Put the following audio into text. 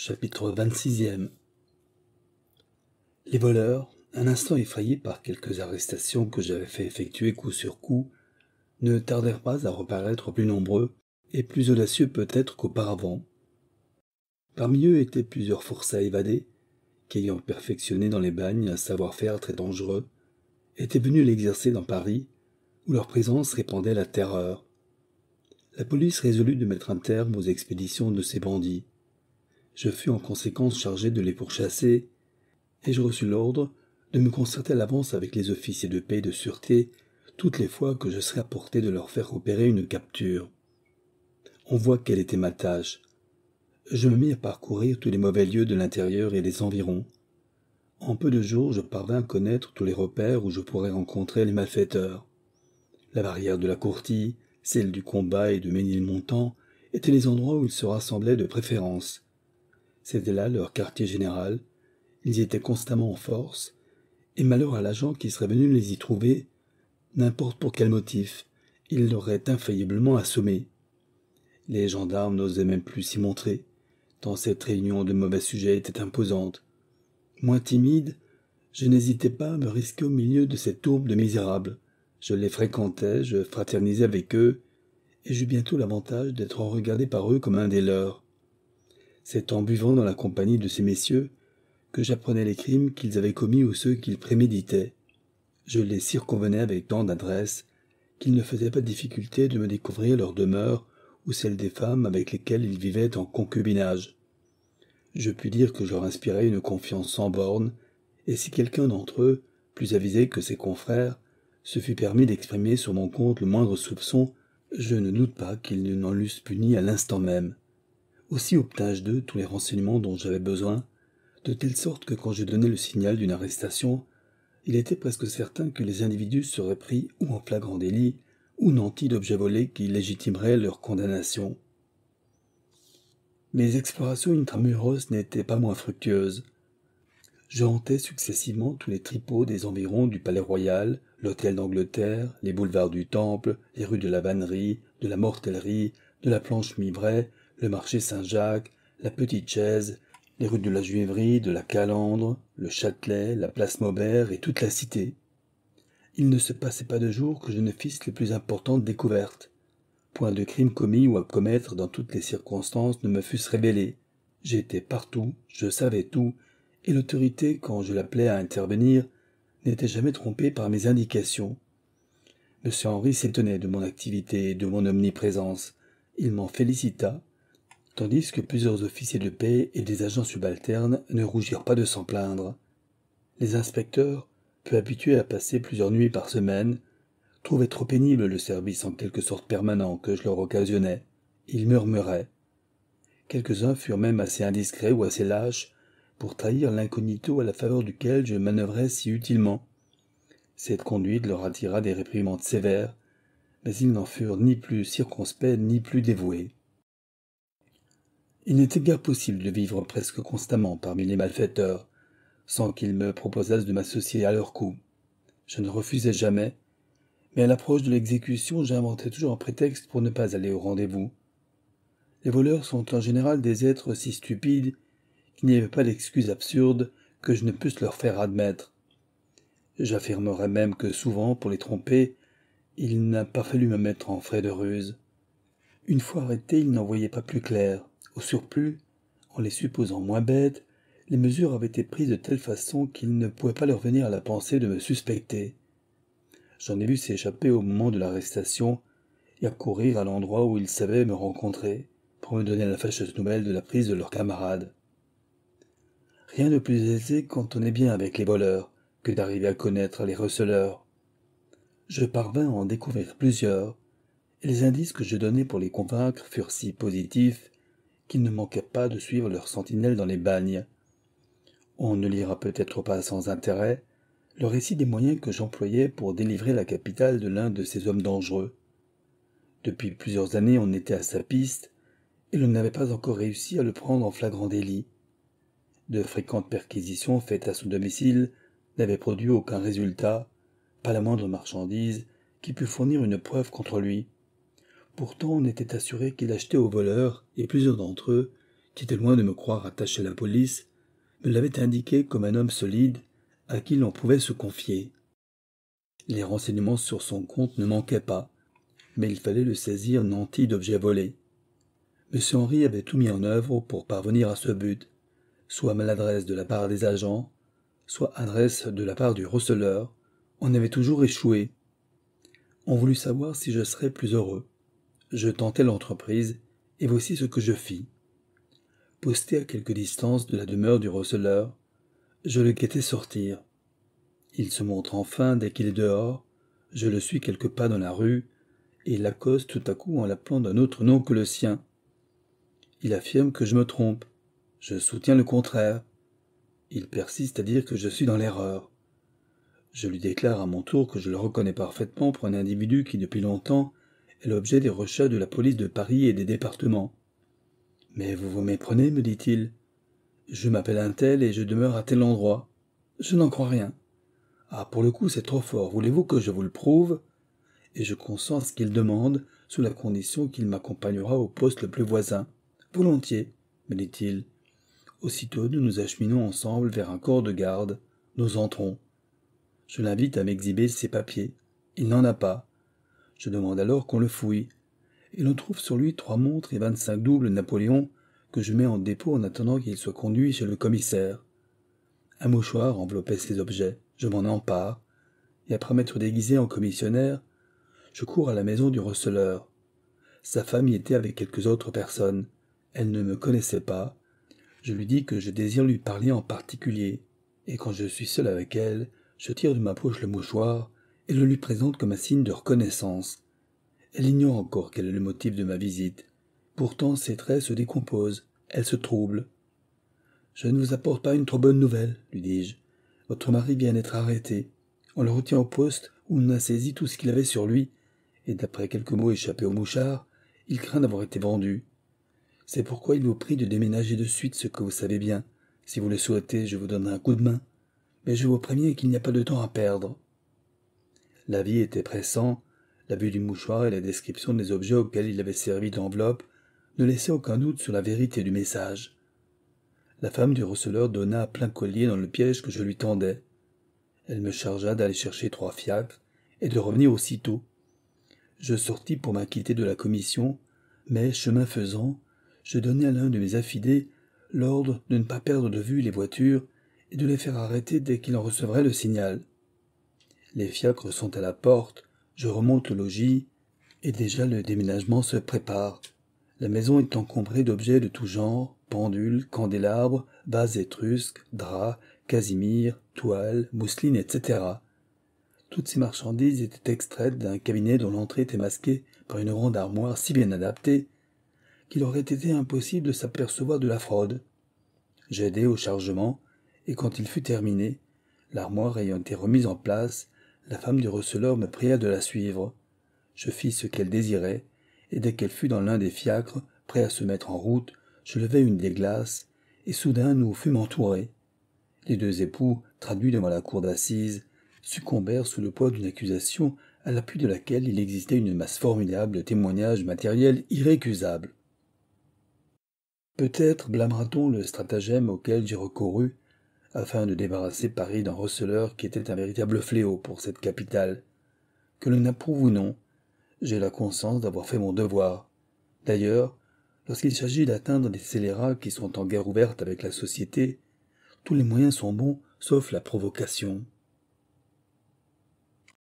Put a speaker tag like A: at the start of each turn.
A: Chapitre 26e Les voleurs, un instant effrayés par quelques arrestations que j'avais fait effectuer coup sur coup, ne tardèrent pas à reparaître plus nombreux et plus audacieux peut-être qu'auparavant. Parmi eux étaient plusieurs forçats évadés, qui ayant perfectionné dans les bagnes un savoir-faire très dangereux, étaient venus l'exercer dans Paris, où leur présence répandait la terreur. La police résolut de mettre un terme aux expéditions de ces bandits. Je fus en conséquence chargé de les pourchasser, et je reçus l'ordre de me concerter à l'avance avec les officiers de paix et de sûreté toutes les fois que je serais à portée de leur faire opérer une capture. On voit quelle était ma tâche. Je me mis à parcourir tous les mauvais lieux de l'intérieur et des environs. En peu de jours, je parvins à connaître tous les repères où je pourrais rencontrer les malfaiteurs. La barrière de la courtille, celle du combat et de Ménilmontant étaient les endroits où ils se rassemblaient de préférence. C'était là leur quartier général, ils y étaient constamment en force, et malheur à l'agent qui serait venu les y trouver, n'importe pour quel motif, ils l'auraient infailliblement assommé. Les gendarmes n'osaient même plus s'y montrer, tant cette réunion de mauvais sujets était imposante. Moins timide, je n'hésitais pas à me risquer au milieu de cette tourbe de misérables. Je les fréquentais, je fraternisais avec eux, et j'eus bientôt l'avantage d'être regardé par eux comme un des leurs. C'est en buvant dans la compagnie de ces messieurs que j'apprenais les crimes qu'ils avaient commis ou ceux qu'ils préméditaient. Je les circonvenais avec tant d'adresse qu'ils ne faisaient pas difficulté de me découvrir leur demeure ou celle des femmes avec lesquelles ils vivaient en concubinage. Je puis dire que je leur inspirais une confiance sans bornes, et si quelqu'un d'entre eux, plus avisé que ses confrères, se fût permis d'exprimer sur mon compte le moindre soupçon, je ne doute pas qu'ils n'en eussent puni à l'instant même. Aussi obtins-je d'eux tous les renseignements dont j'avais besoin, de telle sorte que quand je donnais le signal d'une arrestation, il était presque certain que les individus seraient pris ou en flagrant délit, ou nantis d'objets volés qui légitimeraient leur condamnation. Mes explorations intramuros n'étaient pas moins fructueuses. Je hantais successivement tous les tripots des environs du Palais Royal, l'Hôtel d'Angleterre, les boulevards du Temple, les rues de la Vannerie, de la Mortellerie, de la Planche le marché Saint-Jacques, la Petite Chaise, les rues de la Juiverie, de la Calandre, le Châtelet, la place Maubert et toute la cité. Il ne se passait pas de jour que je ne fisse les plus importantes découvertes. Point de crime commis ou à commettre dans toutes les circonstances ne me fussent révélé. J'étais partout, je savais tout, et l'autorité, quand je l'appelais à intervenir, n'était jamais trompée par mes indications. M. Henri s'étonnait de mon activité et de mon omniprésence. Il m'en félicita, tandis que plusieurs officiers de paix et des agents subalternes ne rougirent pas de s'en plaindre. Les inspecteurs, peu habitués à passer plusieurs nuits par semaine, trouvaient trop pénible le service en quelque sorte permanent que je leur occasionnais. Ils murmuraient. Quelques-uns furent même assez indiscrets ou assez lâches pour trahir l'incognito à la faveur duquel je manœuvrais si utilement. Cette conduite leur attira des réprimandes sévères, mais ils n'en furent ni plus circonspects ni plus dévoués. Il n'était guère possible de vivre presque constamment parmi les malfaiteurs, sans qu'ils me proposassent de m'associer à leur coup. Je ne refusais jamais, mais à l'approche de l'exécution, j'inventais toujours un prétexte pour ne pas aller au rendez-vous. Les voleurs sont en général des êtres si stupides qu'il n'y avait pas d'excuse absurde que je ne puisse leur faire admettre. J'affirmerais même que souvent, pour les tromper, il n'a pas fallu me mettre en frais de ruse. Une fois arrêté, il n'en voyait pas plus clair surplus, en les supposant moins bêtes, les mesures avaient été prises de telle façon qu'il ne pouvait pas leur venir à la pensée de me suspecter. J'en ai vu s'échapper au moment de l'arrestation et courir à l'endroit où ils savaient me rencontrer pour me donner la fâcheuse nouvelle de la prise de leurs camarades. Rien de plus aisé quand on est bien avec les voleurs que d'arriver à connaître les receleurs. Je parvins à en découvrir plusieurs, et les indices que je donnais pour les convaincre furent si positifs qu'il ne manquaient pas de suivre leurs sentinelles dans les bagnes. On ne lira peut-être pas sans intérêt le récit des moyens que j'employais pour délivrer la capitale de l'un de ces hommes dangereux. Depuis plusieurs années, on était à sa piste, et l'on n'avait pas encore réussi à le prendre en flagrant délit. De fréquentes perquisitions faites à son domicile n'avaient produit aucun résultat, pas la moindre marchandise qui pût fournir une preuve contre lui. Pourtant on était assuré qu'il achetait aux voleurs, et plusieurs d'entre eux, qui étaient loin de me croire attaché à la police, me l'avaient indiqué comme un homme solide à qui l'on pouvait se confier. Les renseignements sur son compte ne manquaient pas, mais il fallait le saisir nanti d'objets volés. M. Henry avait tout mis en œuvre pour parvenir à ce but, soit maladresse de la part des agents, soit adresse de la part du receleur, on avait toujours échoué. On voulut savoir si je serais plus heureux je tentai l'entreprise, et voici ce que je fis. Posté à quelque distance de la demeure du receleur, je le guettai sortir. Il se montre enfin dès qu'il est dehors, je le suis quelques pas dans la rue, et l'accoste tout à coup en l'appelant d'un autre nom que le sien. Il affirme que je me trompe, je soutiens le contraire. Il persiste à dire que je suis dans l'erreur. Je lui déclare à mon tour que je le reconnais parfaitement pour un individu qui depuis longtemps l'objet des recherches de la police de Paris et des départements. Mais vous vous méprenez, me dit-il. Je m'appelle un tel et je demeure à tel endroit. Je n'en crois rien. Ah, pour le coup, c'est trop fort. Voulez-vous que je vous le prouve Et je consens à ce qu'il demande, sous la condition qu'il m'accompagnera au poste le plus voisin. Volontiers, me dit-il. Aussitôt, nous nous acheminons ensemble vers un corps de garde. Nous entrons. Je l'invite à m'exhiber ses papiers. Il n'en a pas. Je demande alors qu'on le fouille, et l'on trouve sur lui trois montres et vingt-cinq doubles Napoléon que je mets en dépôt en attendant qu'il soit conduit chez le commissaire. Un mouchoir enveloppait ces objets, je m'en empare, et après m'être déguisé en commissionnaire, je cours à la maison du receleur. Sa femme y était avec quelques autres personnes. Elle ne me connaissait pas. Je lui dis que je désire lui parler en particulier, et quand je suis seul avec elle, je tire de ma poche le mouchoir et le lui présente comme un signe de reconnaissance. Elle ignore encore quel est le motif de ma visite. Pourtant ses traits se décomposent, elle se trouble. Je ne vous apporte pas une trop bonne nouvelle, lui dis-je. Votre mari vient d'être arrêté. On le retient au poste où on a saisi tout ce qu'il avait sur lui, et d'après quelques mots échappés au mouchard, il craint d'avoir été vendu. C'est pourquoi il vous prie de déménager de suite ce que vous savez bien. Si vous le souhaitez, je vous donnerai un coup de main. Mais je vous préviens qu'il n'y a pas de temps à perdre. L'avis était pressant, la vue du mouchoir et la description des objets auxquels il avait servi d'enveloppe ne laissaient aucun doute sur la vérité du message. La femme du receleur donna plein collier dans le piège que je lui tendais. Elle me chargea d'aller chercher trois fiacres et de revenir aussitôt. Je sortis pour m'acquitter de la commission, mais, chemin faisant, je donnai à l'un de mes affidés l'ordre de ne pas perdre de vue les voitures et de les faire arrêter dès qu'il en recevrait le signal. Les fiacres sont à la porte, je remonte au logis, et déjà le déménagement se prépare. La maison est encombrée d'objets de tout genre, pendules, candélabres, vases étrusques, draps, casimir, toiles, mousselines, etc. Toutes ces marchandises étaient extraites d'un cabinet dont l'entrée était masquée par une grande armoire si bien adaptée qu'il aurait été impossible de s'apercevoir de la fraude. J'aidai au chargement, et quand il fut terminé, l'armoire ayant été remise en place, la femme du receleur me pria de la suivre. Je fis ce qu'elle désirait, et dès qu'elle fut dans l'un des fiacres, prêt à se mettre en route, je levai une des glaces, et soudain nous fûmes entourés. Les deux époux, traduits devant la cour d'assises, succombèrent sous le poids d'une accusation à l'appui de laquelle il existait une masse formidable de témoignages matériels irrécusables. Peut-être blâmera-t-on le stratagème auquel j'ai recouru afin de débarrasser Paris d'un receleur qui était un véritable fléau pour cette capitale. Que l'on approuve ou non, j'ai la conscience d'avoir fait mon devoir. D'ailleurs, lorsqu'il s'agit d'atteindre des scélérats qui sont en guerre ouverte avec la société, tous les moyens sont bons sauf la provocation.